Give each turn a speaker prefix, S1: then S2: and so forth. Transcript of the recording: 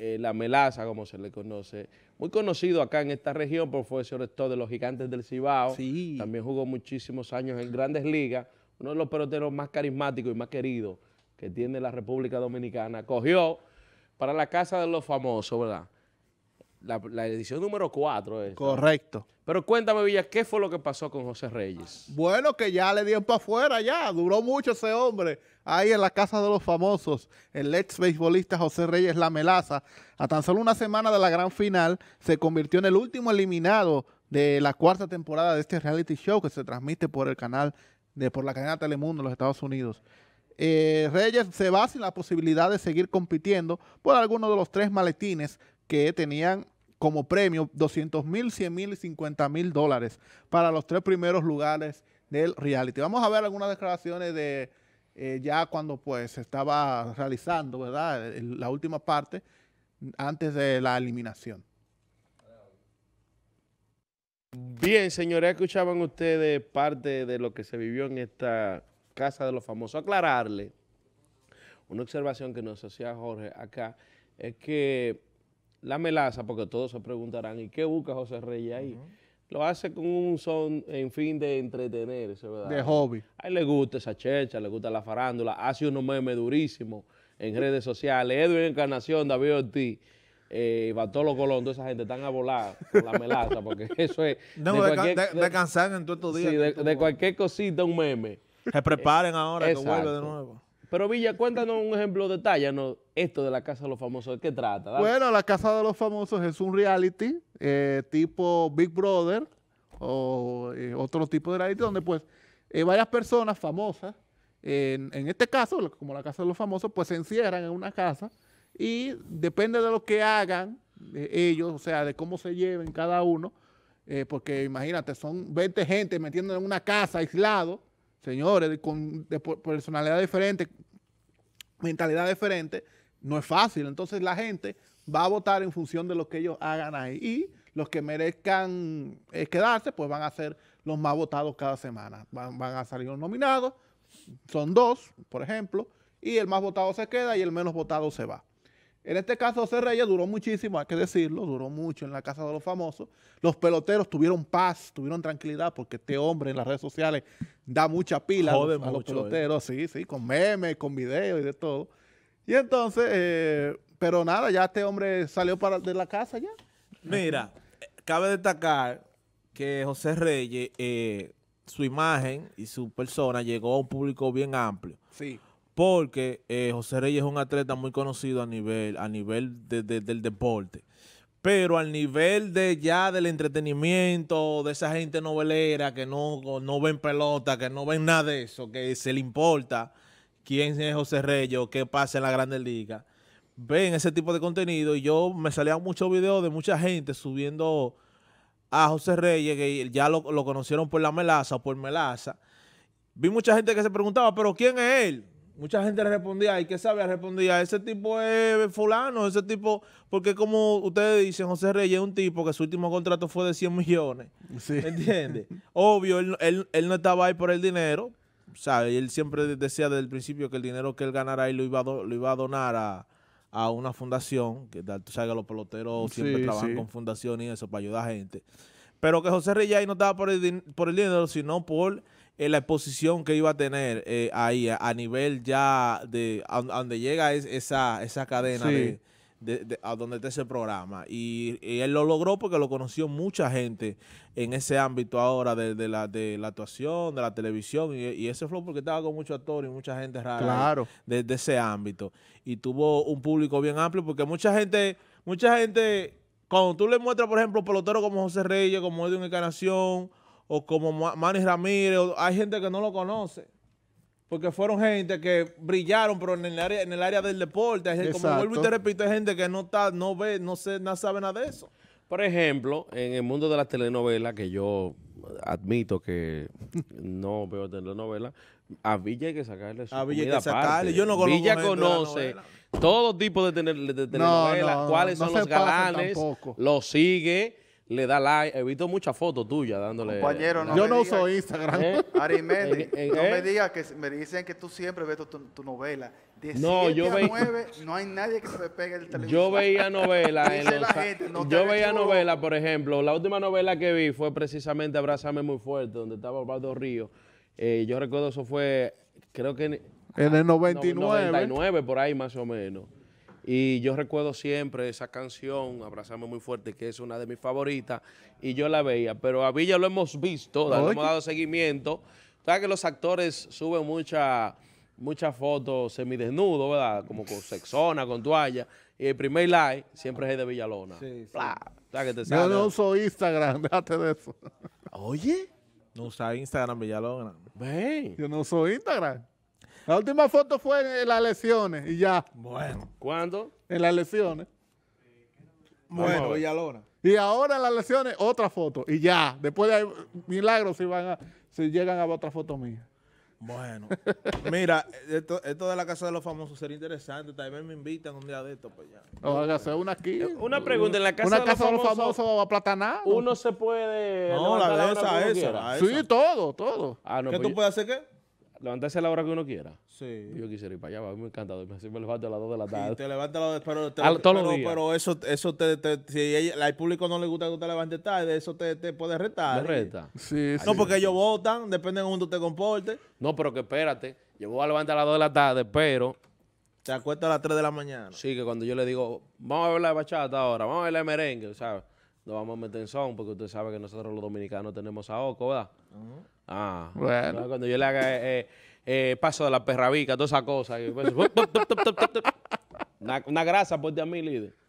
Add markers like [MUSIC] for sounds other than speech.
S1: Eh, la melaza, como se le conoce, muy conocido acá en esta región, por fue sobre de los gigantes del Cibao, también jugó muchísimos años en grandes ligas, uno de los peloteros más carismáticos y más queridos que tiene la República Dominicana, cogió para la casa de los famosos, ¿verdad? La, edición número 4 es. Correcto. Pero cuéntame, Villa, ¿qué fue lo que pasó con José Reyes?
S2: Bueno, que ya le dieron para afuera, ya. Duró mucho ese hombre. Ahí en la casa de los famosos, el ex beisbolista José Reyes La Melaza, a tan solo una semana de la gran final, se convirtió en el último eliminado de la cuarta temporada de este reality show que se transmite por el canal, de, por la cadena Telemundo en los Estados Unidos. Eh, Reyes se va sin la posibilidad de seguir compitiendo por alguno de los tres maletines que tenían como premio 200 mil, 100 mil y 50 mil dólares para los tres primeros lugares del reality. Vamos a ver algunas declaraciones de eh, ya cuando pues estaba realizando, ¿verdad? La última parte antes de la eliminación.
S1: Bien, señores, escuchaban ustedes parte de lo que se vivió en esta Casa de los Famosos. Aclararle una observación que nos hacía Jorge acá, es que la melaza, porque todos se preguntarán, ¿y qué busca José Reyes ahí? Lo hace con un son, en fin, de entretenerse, ¿verdad? De hobby. A él le gusta esa checha, le gusta la farándula, hace unos memes durísimos en redes sociales. Edwin Encarnación, David Ortiz, eh, Bartolo Colón, toda esa gente están a volar con la melaza, porque [LAUGHS] eso es... [LAUGHS] No, de, en todos estos días. Sí, de, cualquier cosita un meme. Se preparen ahora, que vuelve de nuevo. Pero Villa, cuéntanos un ejemplo, no esto de la Casa de los Famosos, ¿de qué trata? Bueno,
S2: la Casa de los Famosos es un reality eh, tipo Big Brother o eh, otro tipo de reality donde pues eh, varias personas famosas, en, este caso, como la Casa de los Famosos, pues se encierran en una casa y depende de lo que hagan ellos, o sea, de cómo se lleven cada uno, porque imagínate, son 20 gente metiendo en una casa aislado, señores, con personalidad diferente, mentalidad diferente, no es fácil. Entonces la gente va a votar en función de lo que ellos hagan ahí. Y los que merezcan eh, quedarse, pues van a ser los más votados cada semana. van, a salir los nominados, son dos, por ejemplo, y el más votado se queda y el menos votado se va. En este caso, José Reyes duró muchísimo, hay que decirlo, duró mucho en la casa de los famosos. Los peloteros tuvieron paz, tuvieron tranquilidad, porque este hombre en las redes sociales da mucha pila a, los, eh. peloteros, sí, sí, con memes, con videos y de todo. Y entonces, eh, pero nada, ya este hombre salió para, de la casa ya. Mira, cabe destacar
S3: que José Reyes, eh, su imagen y su persona llegó a un público bien amplio. Sí porque eh, José Reyes es un atleta muy conocido a nivel, a nivel del deporte. Pero al nivel de ya del entretenimiento, de esa gente novelera que no, no ven pelota, que no ven nada de eso, que se le importa quién es José Reyes o qué pasa en la Grande Liga, ven ese tipo de contenido. Y yo me salía muchos videos de mucha gente subiendo a José Reyes, que ya lo conocieron por la melaza o por melaza. Vi mucha gente que se preguntaba, ¿pero quién es él? Mucha gente respondía, ¿y qué sabe? Respondía, ese tipo es fulano, ese tipo, porque como ustedes dicen, José Reyes es un tipo que su último contrato fue de 100 millones. Sí. ¿Entiendes? [LAUGHS] Obvio, él, él, él, no estaba ahí por el dinero, sea, Él siempre decía desde el principio que el dinero que él ganara ahí lo iba a, lo iba a donar a, una fundación, que salga los peloteros siempre trabajan con fundaciones y eso para ayudar a gente. Pero que José Rillay no estaba por el, por dinero, sino por eh, la exposición que iba a tener eh, ahí, a, nivel ya de donde llega esa, cadena de, a donde está ese programa. Y, él lo logró porque lo conoció mucha gente en ese ámbito ahora de, la, de la actuación, de la televisión. Y, ese flow porque estaba con muchos actores y mucha gente rara de, ese ámbito. Y tuvo un público bien amplio porque mucha gente, mucha gente cuando tú le muestras, por ejemplo, peloteros como José Reyes, como Edwin Encarnación, o como Manny Ramírez, hay gente que no lo conoce. Porque fueron gente que brillaron, pero en el área, en el área del deporte. como vuelvo y te repito, hay gente que no está, no ve, no sé, no sabe nada de eso.
S1: Por ejemplo, en el mundo de las telenovelas, que yo admito que no veo telenovelas, a Villa hay que sacarle su A Villa hay que sacarle. Yo no conozco Villa conoce todo tipo de, de telenovelas, cuáles son los galanes, lo sigue, le da like. He visto muchas fotos tuyas dándole. Compañero, Yo no uso Instagram. ¿Eh? [LAUGHS] Arimendi, no me digas
S2: que me dicen que tú siempre ves tu, novela.
S1: no, yo veo.
S2: no hay nadie que se le pegue el
S1: televisor. [LAUGHS] Yo veía novelas. yo veía novelas, por ejemplo. La última novela que vi fue precisamente Abrázame Muy Fuerte, donde estaba Pablo Río. Eh, yo recuerdo eso fue, creo que... En, el 99. Ah, por ahí más o menos. Y yo recuerdo siempre esa canción, Abrazame Muy Fuerte, que es una de mis favoritas, y yo la veía. Pero a Villa lo hemos visto, le hemos dado seguimiento. Sabes que los actores suben muchas fotos semidesnudos, ¿verdad? Como con sexona, con toalla. Y el primer like siempre es de Villalona. Sí, sí. Que Yo no
S2: uso Instagram, [LAUGHS] déjate de eso. Oye. No usa Instagram, Villalona. Ve. Yo no uso Instagram. La última foto fue en las lesiones y ya.
S1: Bueno. ¿Cuándo? En las lesiones. Bueno, Villalona.
S2: Y ahora en las lesiones, otra foto y ya. Después de milagros si van a, llegan a otra foto mía.
S3: Bueno, mira, esto, de la casa de los famosos sería interesante. Tal vez me invitan un día de esto, pues ya. O
S2: una aquí. Una pregunta, en la casa, de, los famosos, va a platanar Uno se puede. No, la de esa, esa, esa, Sí, todo, todo. Ah, ¿Qué pues tú puedes hacer
S1: qué? levantarse a la hora que uno quiera. Sí. Yo quisiera ir para allá, a mí me encanta dormir. Siempre me levanto a las 2 de la tarde. Sí, te levantas a las 2 pero, te, al, No,
S3: pero, eso, eso te, si ella, al público no le gusta que usted levante tarde, eso te, te puede retar.
S2: Me reta.
S1: Sí, sí, No, porque ellos votan, depende de cómo tú te comportes. No, pero que espérate, yo voy a levantar a las 2 de la tarde, pero... se acuesta a las 3 de la mañana. Sí, que cuando yo le digo, vamos a ver la bachata ahora, vamos a ver la merengue, ¿sabes? nos vamos a meter en son, porque usted sabe que nosotros los dominicanos tenemos a Oco, ¿verdad? Ah, bueno. Cuando yo le haga eh, eh, eh, paso de la perrabica, todas esas cosas. Pues, [LAUGHS] una, grasa, grasa, de a mí, líder.